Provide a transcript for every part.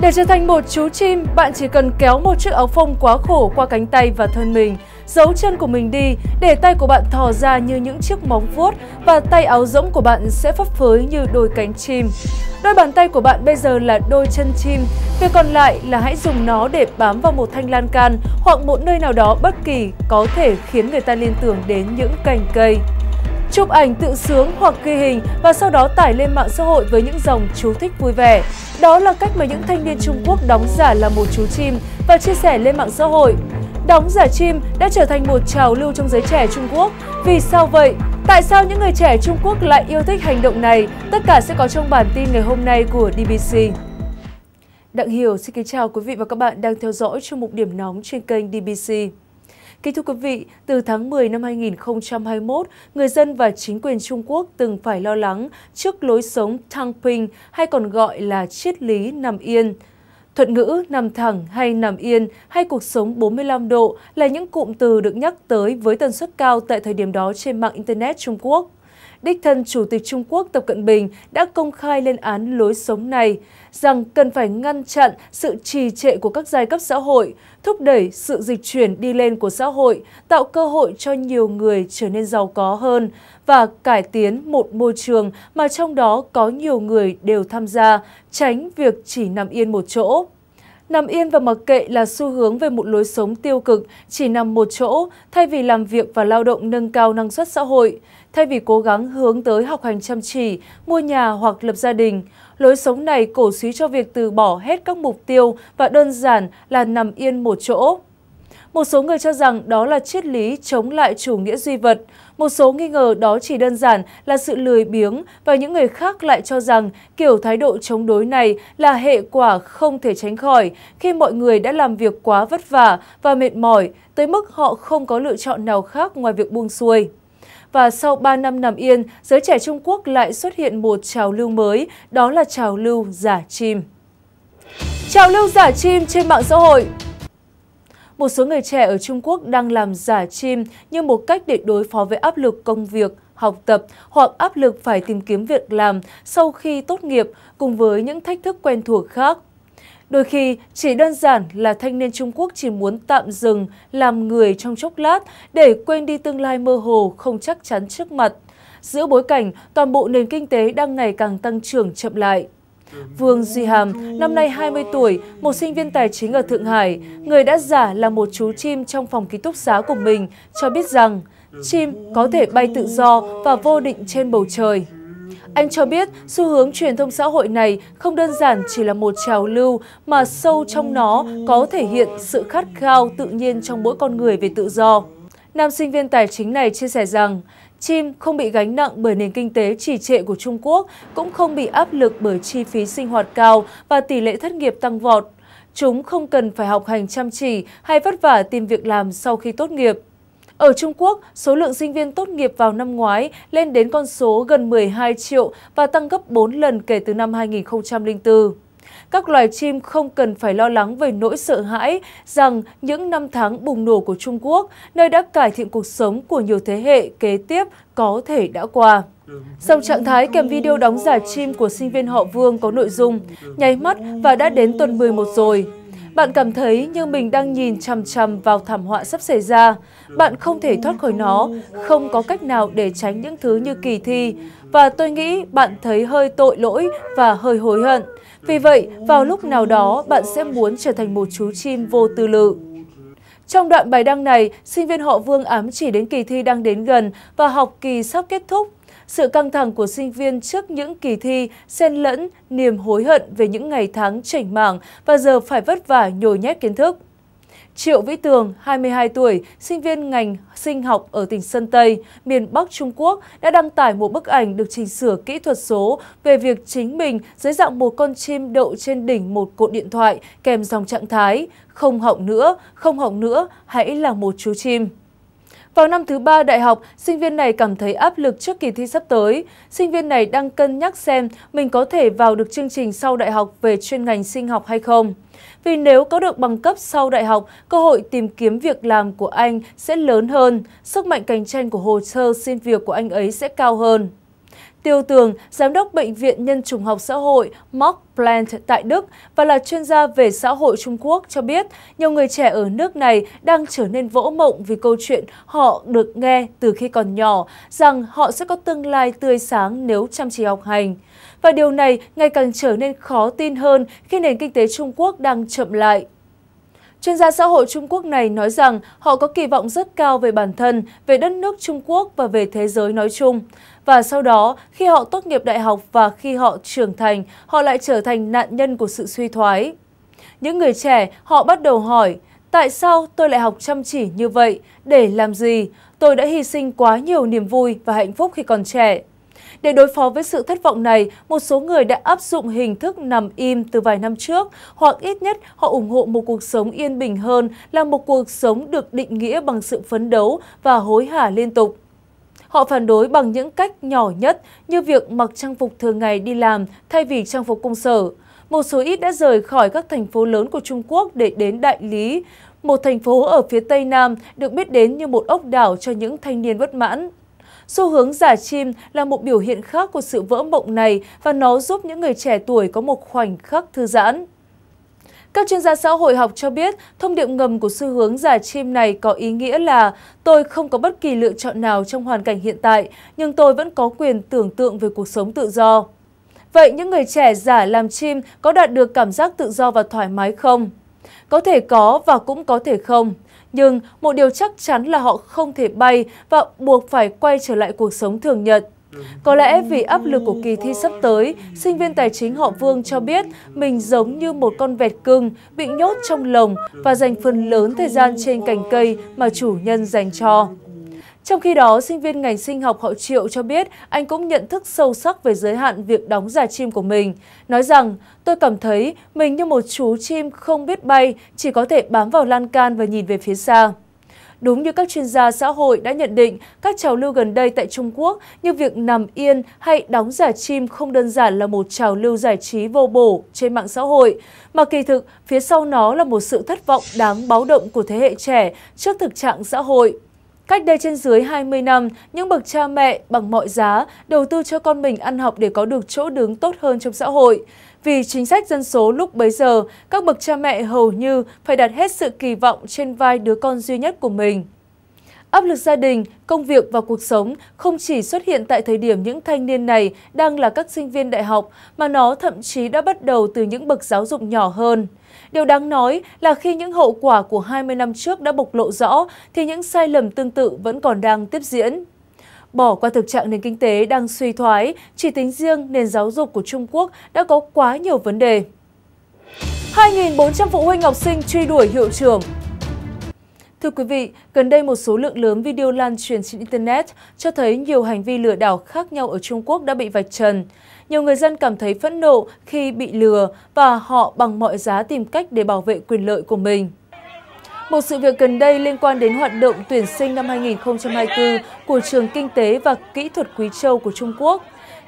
Để trở thành một chú chim, bạn chỉ cần kéo một chiếc áo phông quá khổ qua cánh tay và thân mình, giấu chân của mình đi để tay của bạn thò ra như những chiếc móng vuốt và tay áo rỗng của bạn sẽ phấp phới như đôi cánh chim. Đôi bàn tay của bạn bây giờ là đôi chân chim, việc còn lại là hãy dùng nó để bám vào một thanh lan can hoặc một nơi nào đó bất kỳ có thể khiến người ta liên tưởng đến những cành cây. Chụp ảnh tự sướng hoặc ghi hình và sau đó tải lên mạng xã hội với những dòng chú thích vui vẻ. Đó là cách mà những thanh niên Trung Quốc đóng giả là một chú chim và chia sẻ lên mạng xã hội. Đóng giả chim đã trở thành một trào lưu trong giới trẻ Trung Quốc. Vì sao vậy? Tại sao những người trẻ Trung Quốc lại yêu thích hành động này? Tất cả sẽ có trong bản tin ngày hôm nay của DBC. Đặng Hiểu xin kính chào quý vị và các bạn đang theo dõi chương mục điểm nóng trên kênh DBC. Kính thưa quý vị, từ tháng 10 năm 2021, người dân và chính quyền Trung Quốc từng phải lo lắng trước lối sống thăng ping hay còn gọi là triết lý nằm yên. Thuật ngữ nằm thẳng hay nằm yên hay cuộc sống 45 độ là những cụm từ được nhắc tới với tần suất cao tại thời điểm đó trên mạng Internet Trung Quốc đích thân Chủ tịch Trung Quốc Tập Cận Bình đã công khai lên án lối sống này, rằng cần phải ngăn chặn sự trì trệ của các giai cấp xã hội, thúc đẩy sự dịch chuyển đi lên của xã hội, tạo cơ hội cho nhiều người trở nên giàu có hơn và cải tiến một môi trường mà trong đó có nhiều người đều tham gia, tránh việc chỉ nằm yên một chỗ. Nằm yên và mặc kệ là xu hướng về một lối sống tiêu cực chỉ nằm một chỗ thay vì làm việc và lao động nâng cao năng suất xã hội. Thay vì cố gắng hướng tới học hành chăm chỉ, mua nhà hoặc lập gia đình, lối sống này cổ suý cho việc từ bỏ hết các mục tiêu và đơn giản là nằm yên một chỗ. Một số người cho rằng đó là triết lý chống lại chủ nghĩa duy vật. Một số nghi ngờ đó chỉ đơn giản là sự lười biếng và những người khác lại cho rằng kiểu thái độ chống đối này là hệ quả không thể tránh khỏi khi mọi người đã làm việc quá vất vả và mệt mỏi tới mức họ không có lựa chọn nào khác ngoài việc buông xuôi và sau 3 năm nằm yên, giới trẻ Trung Quốc lại xuất hiện một trào lưu mới, đó là trào lưu giả chim. Trào lưu giả chim trên mạng xã hội một số người trẻ ở Trung Quốc đang làm giả chim như một cách để đối phó với áp lực công việc, học tập hoặc áp lực phải tìm kiếm việc làm sau khi tốt nghiệp cùng với những thách thức quen thuộc khác. Đôi khi, chỉ đơn giản là thanh niên Trung Quốc chỉ muốn tạm dừng, làm người trong chốc lát để quên đi tương lai mơ hồ không chắc chắn trước mặt. Giữa bối cảnh, toàn bộ nền kinh tế đang ngày càng tăng trưởng chậm lại. Vương Duy Hàm, năm nay 20 tuổi, một sinh viên tài chính ở Thượng Hải, người đã giả là một chú chim trong phòng ký túc xá của mình, cho biết rằng chim có thể bay tự do và vô định trên bầu trời. Anh cho biết xu hướng truyền thông xã hội này không đơn giản chỉ là một trào lưu mà sâu trong nó có thể hiện sự khát khao tự nhiên trong mỗi con người về tự do. Nam sinh viên tài chính này chia sẻ rằng, Chim không bị gánh nặng bởi nền kinh tế trì trệ của Trung Quốc, cũng không bị áp lực bởi chi phí sinh hoạt cao và tỷ lệ thất nghiệp tăng vọt. Chúng không cần phải học hành chăm chỉ hay vất vả tìm việc làm sau khi tốt nghiệp. Ở Trung Quốc, số lượng sinh viên tốt nghiệp vào năm ngoái lên đến con số gần 12 triệu và tăng gấp 4 lần kể từ năm 2004. Các loài chim không cần phải lo lắng về nỗi sợ hãi rằng những năm tháng bùng nổ của Trung Quốc, nơi đã cải thiện cuộc sống của nhiều thế hệ kế tiếp có thể đã qua. Dòng trạng thái kèm video đóng giả chim của sinh viên họ Vương có nội dung, nháy mắt và đã đến tuần 11 rồi. Bạn cảm thấy như mình đang nhìn chằm chằm vào thảm họa sắp xảy ra. Bạn không thể thoát khỏi nó, không có cách nào để tránh những thứ như kỳ thi. Và tôi nghĩ bạn thấy hơi tội lỗi và hơi hối hận. Vì vậy, vào lúc nào đó, bạn sẽ muốn trở thành một chú chim vô tư lự. Trong đoạn bài đăng này, sinh viên họ Vương ám chỉ đến kỳ thi đang đến gần và học kỳ sắp kết thúc sự căng thẳng của sinh viên trước những kỳ thi xen lẫn niềm hối hận về những ngày tháng chảnh mảng và giờ phải vất vả nhồi nhét kiến thức. Triệu Vĩ Tường, 22 tuổi, sinh viên ngành sinh học ở tỉnh Sơn Tây, miền Bắc Trung Quốc, đã đăng tải một bức ảnh được chỉnh sửa kỹ thuật số về việc chính mình dưới dạng một con chim đậu trên đỉnh một cột điện thoại kèm dòng trạng thái Không họng nữa, không họng nữa, hãy là một chú chim. Vào năm thứ ba đại học, sinh viên này cảm thấy áp lực trước kỳ thi sắp tới. Sinh viên này đang cân nhắc xem mình có thể vào được chương trình sau đại học về chuyên ngành sinh học hay không. Vì nếu có được bằng cấp sau đại học, cơ hội tìm kiếm việc làm của anh sẽ lớn hơn, sức mạnh cạnh tranh của hồ sơ xin việc của anh ấy sẽ cao hơn. Tiêu Tường, Giám đốc Bệnh viện Nhân chủng học xã hội Mark Plant tại Đức và là chuyên gia về xã hội Trung Quốc cho biết nhiều người trẻ ở nước này đang trở nên vỗ mộng vì câu chuyện họ được nghe từ khi còn nhỏ rằng họ sẽ có tương lai tươi sáng nếu chăm chỉ học hành. Và điều này ngày càng trở nên khó tin hơn khi nền kinh tế Trung Quốc đang chậm lại Chuyên gia xã hội Trung Quốc này nói rằng họ có kỳ vọng rất cao về bản thân, về đất nước Trung Quốc và về thế giới nói chung. Và sau đó, khi họ tốt nghiệp đại học và khi họ trưởng thành, họ lại trở thành nạn nhân của sự suy thoái. Những người trẻ, họ bắt đầu hỏi, tại sao tôi lại học chăm chỉ như vậy, để làm gì? Tôi đã hy sinh quá nhiều niềm vui và hạnh phúc khi còn trẻ. Để đối phó với sự thất vọng này, một số người đã áp dụng hình thức nằm im từ vài năm trước, hoặc ít nhất họ ủng hộ một cuộc sống yên bình hơn là một cuộc sống được định nghĩa bằng sự phấn đấu và hối hả liên tục. Họ phản đối bằng những cách nhỏ nhất như việc mặc trang phục thường ngày đi làm thay vì trang phục công sở. Một số ít đã rời khỏi các thành phố lớn của Trung Quốc để đến đại lý, một thành phố ở phía Tây Nam được biết đến như một ốc đảo cho những thanh niên bất mãn. Xu hướng giả chim là một biểu hiện khác của sự vỡ mộng này và nó giúp những người trẻ tuổi có một khoảnh khắc thư giãn. Các chuyên gia xã hội học cho biết, thông điệp ngầm của xu hướng giả chim này có ý nghĩa là tôi không có bất kỳ lựa chọn nào trong hoàn cảnh hiện tại, nhưng tôi vẫn có quyền tưởng tượng về cuộc sống tự do. Vậy những người trẻ giả làm chim có đạt được cảm giác tự do và thoải mái không? Có thể có và cũng có thể không. Nhưng một điều chắc chắn là họ không thể bay và buộc phải quay trở lại cuộc sống thường nhật. Có lẽ vì áp lực của kỳ thi sắp tới, sinh viên tài chính họ Vương cho biết mình giống như một con vẹt cưng bị nhốt trong lồng và dành phần lớn thời gian trên cành cây mà chủ nhân dành cho. Trong khi đó, sinh viên ngành sinh học họ Triệu cho biết anh cũng nhận thức sâu sắc về giới hạn việc đóng giả chim của mình. Nói rằng, tôi cảm thấy mình như một chú chim không biết bay, chỉ có thể bám vào lan can và nhìn về phía xa. Đúng như các chuyên gia xã hội đã nhận định, các trào lưu gần đây tại Trung Quốc như việc nằm yên hay đóng giả chim không đơn giản là một trào lưu giải trí vô bổ trên mạng xã hội, mà kỳ thực phía sau nó là một sự thất vọng đáng báo động của thế hệ trẻ trước thực trạng xã hội. Cách đây trên dưới 20 năm, những bậc cha mẹ bằng mọi giá đầu tư cho con mình ăn học để có được chỗ đứng tốt hơn trong xã hội. Vì chính sách dân số lúc bấy giờ, các bậc cha mẹ hầu như phải đặt hết sự kỳ vọng trên vai đứa con duy nhất của mình. Áp lực gia đình, công việc và cuộc sống không chỉ xuất hiện tại thời điểm những thanh niên này đang là các sinh viên đại học, mà nó thậm chí đã bắt đầu từ những bậc giáo dục nhỏ hơn. Điều đáng nói là khi những hậu quả của 20 năm trước đã bộc lộ rõ, thì những sai lầm tương tự vẫn còn đang tiếp diễn. Bỏ qua thực trạng nền kinh tế đang suy thoái, chỉ tính riêng nền giáo dục của Trung Quốc đã có quá nhiều vấn đề. 2.400 phụ huynh học sinh truy đuổi hiệu trưởng Thưa quý vị, gần đây một số lượng lớn video lan truyền trên Internet cho thấy nhiều hành vi lừa đảo khác nhau ở Trung Quốc đã bị vạch trần. Nhiều người dân cảm thấy phẫn nộ khi bị lừa và họ bằng mọi giá tìm cách để bảo vệ quyền lợi của mình. Một sự việc gần đây liên quan đến hoạt động tuyển sinh năm 2024 của Trường Kinh tế và Kỹ thuật Quý Châu của Trung Quốc.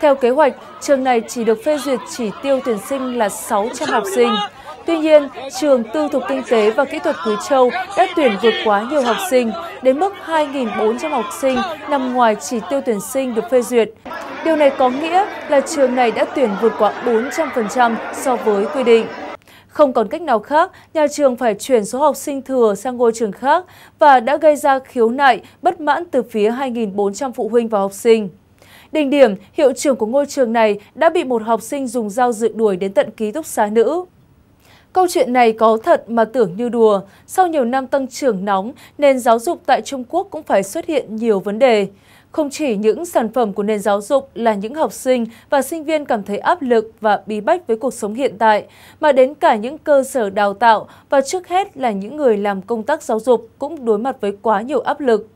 Theo kế hoạch, trường này chỉ được phê duyệt chỉ tiêu tuyển sinh là 600 học sinh. Tuy nhiên, trường tư thục kinh tế và kỹ thuật Quý Châu đã tuyển vượt quá nhiều học sinh, đến mức 2.400 học sinh nằm ngoài chỉ tiêu tuyển sinh được phê duyệt. Điều này có nghĩa là trường này đã tuyển vượt quá 400% so với quy định. Không còn cách nào khác, nhà trường phải chuyển số học sinh thừa sang ngôi trường khác và đã gây ra khiếu nại bất mãn từ phía 2.400 phụ huynh và học sinh. Đỉnh điểm, hiệu trưởng của ngôi trường này đã bị một học sinh dùng dao rượt đuổi đến tận ký túc xá nữ. Câu chuyện này có thật mà tưởng như đùa. Sau nhiều năm tăng trưởng nóng, nền giáo dục tại Trung Quốc cũng phải xuất hiện nhiều vấn đề. Không chỉ những sản phẩm của nền giáo dục là những học sinh và sinh viên cảm thấy áp lực và bí bách với cuộc sống hiện tại, mà đến cả những cơ sở đào tạo và trước hết là những người làm công tác giáo dục cũng đối mặt với quá nhiều áp lực.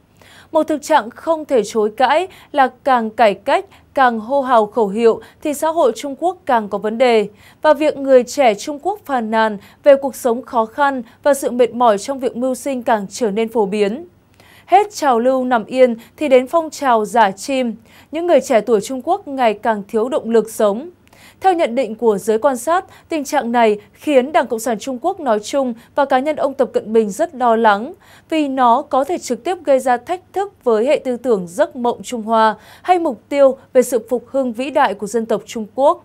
Một thực trạng không thể chối cãi là càng cải cách, càng hô hào khẩu hiệu thì xã hội Trung Quốc càng có vấn đề. Và việc người trẻ Trung Quốc phàn nàn về cuộc sống khó khăn và sự mệt mỏi trong việc mưu sinh càng trở nên phổ biến. Hết trào lưu nằm yên thì đến phong trào giả chim. Những người trẻ tuổi Trung Quốc ngày càng thiếu động lực sống. Theo nhận định của giới quan sát, tình trạng này khiến Đảng Cộng sản Trung Quốc nói chung và cá nhân ông Tập Cận Bình rất lo lắng, vì nó có thể trực tiếp gây ra thách thức với hệ tư tưởng giấc mộng Trung Hoa hay mục tiêu về sự phục hưng vĩ đại của dân tộc Trung Quốc.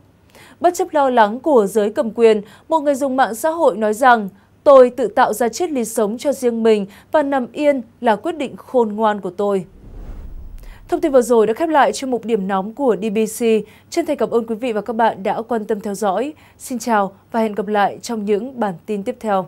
Bất chấp lo lắng của giới cầm quyền, một người dùng mạng xã hội nói rằng Tôi tự tạo ra triết lý sống cho riêng mình và nằm yên là quyết định khôn ngoan của tôi. Thông tin vừa rồi đã khép lại chuyên mục điểm nóng của DBC. Chân thành cảm ơn quý vị và các bạn đã quan tâm theo dõi. Xin chào và hẹn gặp lại trong những bản tin tiếp theo.